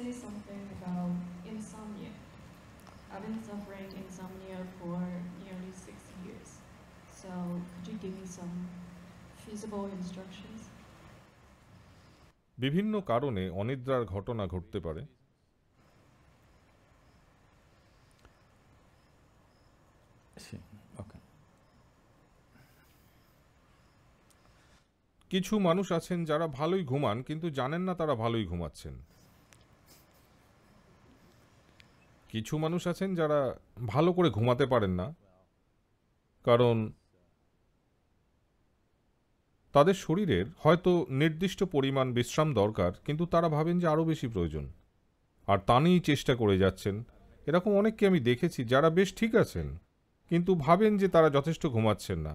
say something about insomnia. I've been suffering insomnia for nearly six years. So could you give me some feasible instructions? বিভিন্ন কারণে অনিদ্রার ঘটনা ঘটতে পারে কিছু মানুষ আছেন যারা ভালোই ঘুমান কিন্তু জানেন না তারা ভালোই ঘুমাচ্ছেন কিছু মানুষ আছেন যারা ভালো করে ঘুমাতে পারেন না কারণ তাদের শরীরের হয়তো নির্দিষ্ট পরিমাণ বিশ্রাম দরকার কিন্তু তারা ভাবেন যে আরও বেশি প্রয়োজন আর তা নিয়েই চেষ্টা করে যাচ্ছেন এরকম অনেককে আমি দেখেছি যারা বেশ ঠিক আছেন কিন্তু ভাবেন যে তারা যথেষ্ট ঘুমাচ্ছেন না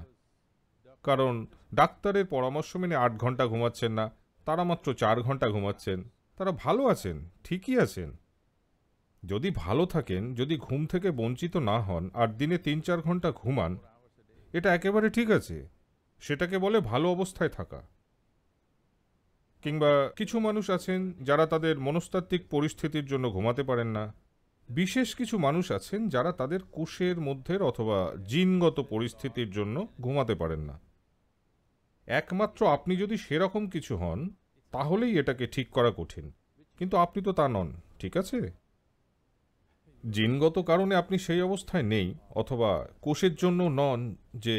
কারণ ডাক্তারের পরামর্শ মেনে আট ঘন্টা ঘুমাচ্ছেন না তারা মাত্র চার ঘন্টা ঘুমাচ্ছেন তারা ভালো আছেন ঠিকই আছেন যদি ভালো থাকেন যদি ঘুম থেকে বঞ্চিত না হন আর দিনে তিন চার ঘন্টা ঘুমান এটা একেবারে ঠিক আছে সেটাকে বলে ভালো অবস্থায় থাকা কিংবা কিছু মানুষ আছেন যারা তাদের মনস্তাত্ত্বিক পরিস্থিতির জন্য ঘুমাতে পারেন না বিশেষ কিছু মানুষ আছেন যারা তাদের কোষের মধ্যের অথবা জিনগত পরিস্থিতির জন্য ঘুমাতে পারেন না একমাত্র আপনি যদি সেরকম কিছু হন তাহলেই এটাকে ঠিক করা কঠিন কিন্তু আপনি তো তা নন ঠিক আছে জিনগত কারণে আপনি সেই অবস্থায় নেই অথবা কোষের জন্য নন যে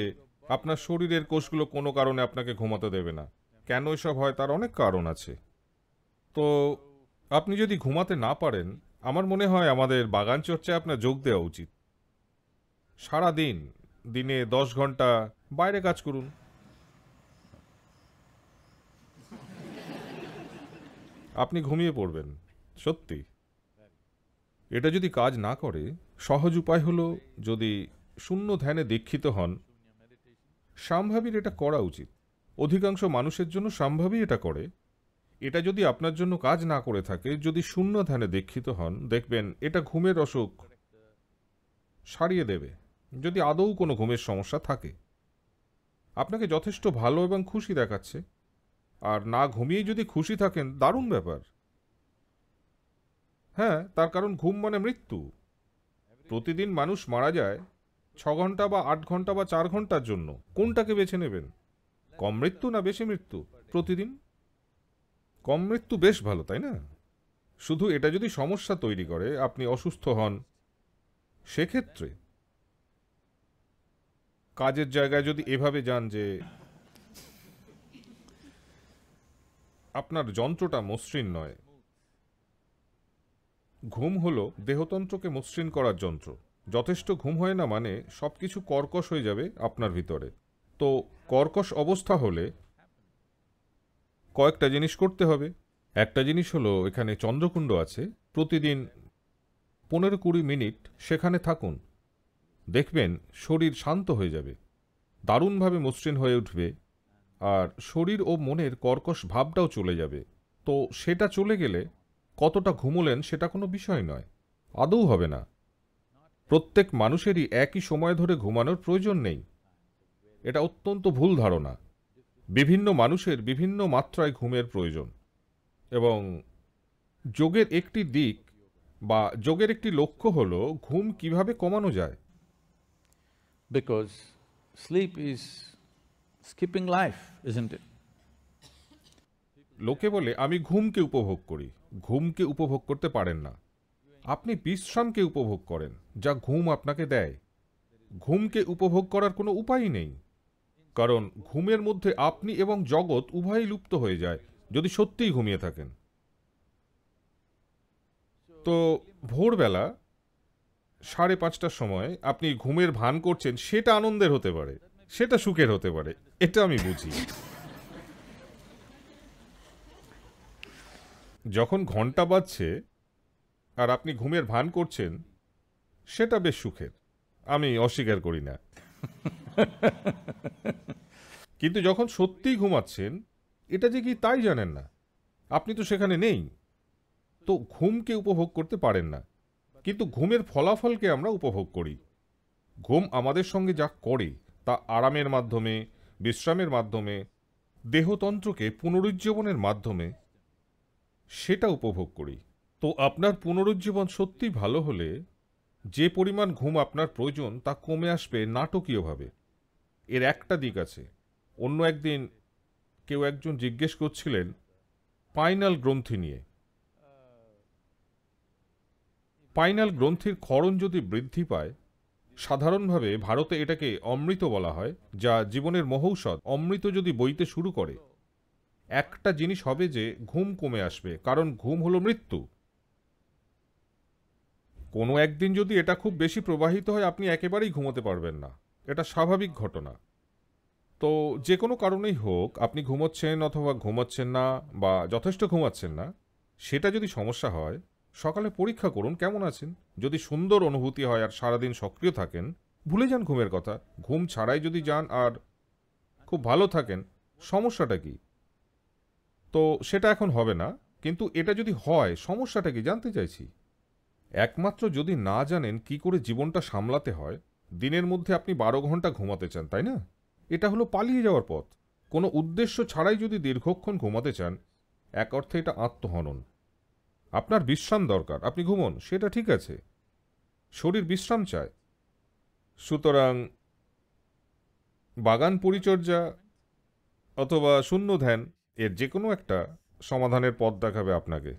আপনার শরীরের কোষগুলো কোনো কারণে আপনাকে ঘুমাতে দেবে না কেন এসব হয় তার অনেক কারণ আছে তো আপনি যদি ঘুমাতে না পারেন আমার মনে হয় আমাদের বাগান চর্চায় আপনার যোগ দেওয়া উচিত সারা দিন দিনে দশ ঘন্টা বাইরে কাজ করুন আপনি ঘুমিয়ে পড়বেন সত্যি এটা যদি কাজ না করে সহজ উপায় হলো যদি শূন্য ধ্যানে দীক্ষিত হন সাম্ভাবীর এটা করা উচিত অধিকাংশ মানুষের জন্য সাম্ভাবী এটা করে এটা যদি আপনার জন্য কাজ না করে থাকে যদি শূন্য ধ্যানে দীক্ষিত হন দেখবেন এটা ঘুমের অসুখ সারিয়ে দেবে যদি আদৌ কোনো ঘুমের সমস্যা থাকে আপনাকে যথেষ্ট ভালো এবং খুশি দেখাচ্ছে আর না ঘুমিয়ে যদি খুশি থাকেন দারুণ ব্যাপার হ্যাঁ তার কারণ ঘুম মানে মৃত্যু প্রতিদিন মানুষ মারা যায় ছ ঘন্টা বা আট ঘন্টা বা চার ঘন্টার জন্য কোনটাকে বেছে নেবেন কম মৃত্যু না বেশি মৃত্যু প্রতিদিন কম মৃত্যু বেশ ভালো তাই না শুধু এটা যদি সমস্যা তৈরি করে আপনি অসুস্থ হন সেক্ষেত্রে কাজের জায়গায় যদি এভাবে যান যে আপনার যন্ত্রটা মসৃণ নয় ঘুম হলো দেহতন্ত্রকে মসৃণ করার যন্ত্র যথেষ্ট ঘুম হয় না মানে সব কিছু কর্কশ হয়ে যাবে আপনার ভিতরে তো কর্কশ অবস্থা হলে কয়েকটা জিনিস করতে হবে একটা জিনিস হলো এখানে চন্দ্রকুণ্ড আছে প্রতিদিন পনেরো কুড়ি মিনিট সেখানে থাকুন দেখবেন শরীর শান্ত হয়ে যাবে দারুণভাবে মসৃণ হয়ে উঠবে আর শরীর ও মনের কর্কশ ভাবটাও চলে যাবে তো সেটা চলে গেলে কতটা ঘুমোলেন সেটা কোনো বিষয় নয় আদৌ হবে না প্রত্যেক মানুষেরই একই সময় ধরে ঘুমানোর প্রয়োজন নেই এটা অত্যন্ত ভুল ধারণা বিভিন্ন মানুষের বিভিন্ন মাত্রায় ঘুমের প্রয়োজন এবং যোগের একটি দিক বা যোগের একটি লক্ষ্য হল ঘুম কিভাবে কমানো যায় because sleep is skipping life isn't লোকে বলে আমি ঘুমকে উপভোগ করি ঘুমকে উপভোগ করতে পারেন না আপনি বিশ্রামকে উপভোগ করেন যা ঘুম আপনাকে দেয় ঘুমকে উপভোগ করার কোনো উপায় নেই কারণ ঘুমের মধ্যে আপনি এবং জগৎ উভয়ই লুপ্ত হয়ে যায় যদি সত্যিই ঘুমিয়ে থাকেন তো ভোরবেলা সাড়ে পাঁচটার সময় আপনি ঘুমের ভান করছেন সেটা আনন্দের হতে পারে সেটা সুখের হতে পারে এটা আমি বুঝি যখন ঘন্টা বাজছে আর আপনি ঘুমের ভান করছেন সেটা বেশ সুখের আমি অস্বীকার করি না কিন্তু যখন সত্যিই ঘুমাচ্ছেন এটা যে কি তাই জানেন না আপনি তো সেখানে নেই তো ঘুমকে উপভোগ করতে পারেন না কিন্তু ঘুমের ফলাফলকে আমরা উপভোগ করি ঘুম আমাদের সঙ্গে যা করে তা আরামের মাধ্যমে বিশ্রামের মাধ্যমে দেহতন্ত্রকে পুনরুজ্জীবনের মাধ্যমে সেটা উপভোগ করি তো আপনার পুনরুজ্জীবন সত্যি ভালো হলে যে পরিমাণ ঘুম আপনার প্রয়োজন তা কমে আসবে নাটকীয়ভাবে এর একটা দিক আছে অন্য একদিন কেউ একজন জিজ্ঞেস করছিলেন পাইনাল গ্রন্থি নিয়ে পাইনাল গ্রন্থির ক্ষরণ যদি বৃদ্ধি পায় সাধারণভাবে ভারতে এটাকে অমৃত বলা হয় যা জীবনের মহৌষধ অমৃত যদি বইতে শুরু করে একটা জিনিস হবে যে ঘুম কমে আসবে কারণ ঘুম হলো মৃত্যু কোনো একদিন যদি এটা খুব বেশি প্রবাহিত হয় আপনি একেবারেই ঘুমোতে পারবেন না এটা স্বাভাবিক ঘটনা তো যে কোনো কারণেই হোক আপনি ঘুমোচ্ছেন অথবা ঘুমাচ্ছেন না বা যথেষ্ট ঘুমাচ্ছেন না সেটা যদি সমস্যা হয় সকালে পরীক্ষা করুন কেমন আছেন যদি সুন্দর অনুভূতি হয় আর সারাদিন সক্রিয় থাকেন ভুলে যান ঘুমের কথা ঘুম ছাড়াই যদি যান আর খুব ভালো থাকেন সমস্যাটা কী তো সেটা এখন হবে না কিন্তু এটা যদি হয় সমস্যাটা কি জানতে চাইছি একমাত্র যদি না জানেন কি করে জীবনটা সামলাতে হয় দিনের মধ্যে আপনি বারো ঘন্টা ঘুমাতে চান তাই না এটা হলো পালিয়ে যাওয়ার পথ কোনো উদ্দেশ্য ছাড়াই যদি দীর্ঘক্ষণ ঘুমাতে চান এক অর্থে এটা আত্মহনন আপনার বিশ্রাম দরকার আপনি ঘুমন সেটা ঠিক আছে শরীর বিশ্রাম চায় সুতরাং বাগান পরিচর্যা অথবা শূন্য ধ্যান এর যে কোনো একটা সমাধানের পথ দেখাবে আপনাকে